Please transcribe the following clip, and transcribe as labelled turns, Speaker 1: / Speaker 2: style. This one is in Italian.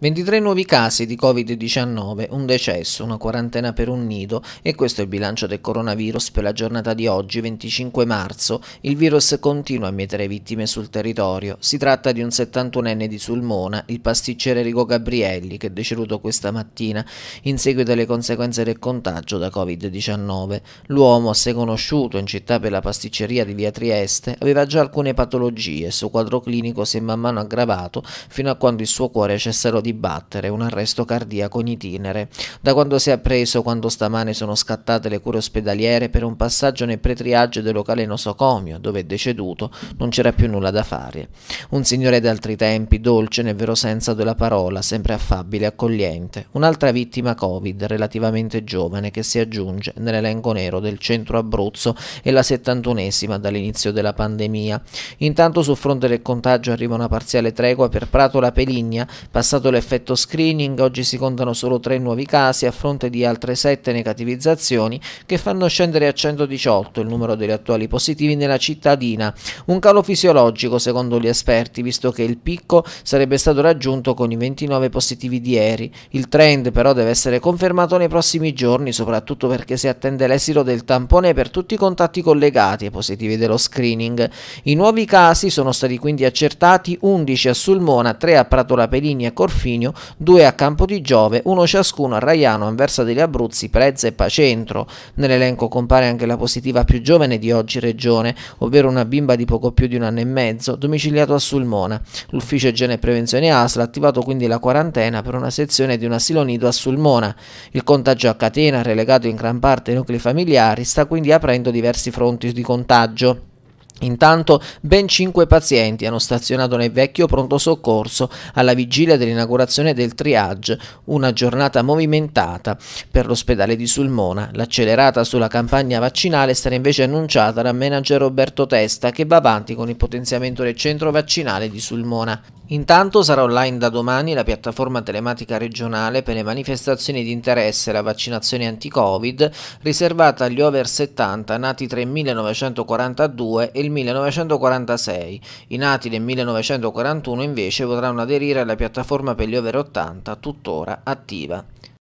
Speaker 1: 23 nuovi casi di Covid-19, un decesso, una quarantena per un nido e questo è il bilancio del coronavirus per la giornata di oggi, 25 marzo. Il virus continua a mietere vittime sul territorio. Si tratta di un 71enne di Sulmona, il pasticcere Rigo Gabrielli, che è deceduto questa mattina in seguito alle conseguenze del contagio da Covid-19. L'uomo, se conosciuto in città per la pasticceria di via Trieste, aveva già alcune patologie e il suo quadro clinico si è man mano aggravato fino a quando il suo cuore cessò di di battere, un arresto cardiaco in itinere. Da quando si è appreso quando stamane sono scattate le cure ospedaliere per un passaggio nel pretriaggio del locale nosocomio, dove è deceduto, non c'era più nulla da fare. Un signore d'altri tempi, dolce nel vero senso della parola, sempre affabile e accogliente. Un'altra vittima Covid, relativamente giovane, che si aggiunge nell'elenco nero del centro Abruzzo e la 71esima dall'inizio della pandemia. Intanto sul fronte del contagio arriva una parziale tregua per Prato La Peligna, passato le l'effetto screening oggi si contano solo 3 nuovi casi a fronte di altre 7 negativizzazioni che fanno scendere a 118 il numero degli attuali positivi nella cittadina, un calo fisiologico secondo gli esperti visto che il picco sarebbe stato raggiunto con i 29 positivi di ieri. Il trend però deve essere confermato nei prossimi giorni soprattutto perché si attende l'esito del tampone per tutti i contatti collegati ai positivi dello screening. I nuovi casi sono stati quindi accertati 11 a Sulmona, 3 a Pratola Pelini e Corfino Golfinio, due a Campo di Giove, uno ciascuno a Raiano, Anversa degli Abruzzi, Prezza e Pacentro. Nell'elenco compare anche la positiva più giovane di oggi regione, ovvero una bimba di poco più di un anno e mezzo, domiciliato a Sulmona. L'ufficio igiene e prevenzione ASL ha attivato quindi la quarantena per una sezione di un asilo nido a Sulmona. Il contagio a catena, relegato in gran parte ai nuclei familiari, sta quindi aprendo diversi fronti di contagio. Intanto ben 5 pazienti hanno stazionato nel vecchio pronto soccorso alla vigilia dell'inaugurazione del triage, una giornata movimentata per l'ospedale di Sulmona. L'accelerata sulla campagna vaccinale sarà invece annunciata dal manager Roberto Testa che va avanti con il potenziamento del centro vaccinale di Sulmona. Intanto sarà online da domani la piattaforma telematica regionale per le manifestazioni di interesse alla vaccinazione anti-Covid riservata agli over 70 nati tra il 1942 e il del 1946. I nati del 1941 invece potranno aderire alla piattaforma per gli over 80, tuttora attiva.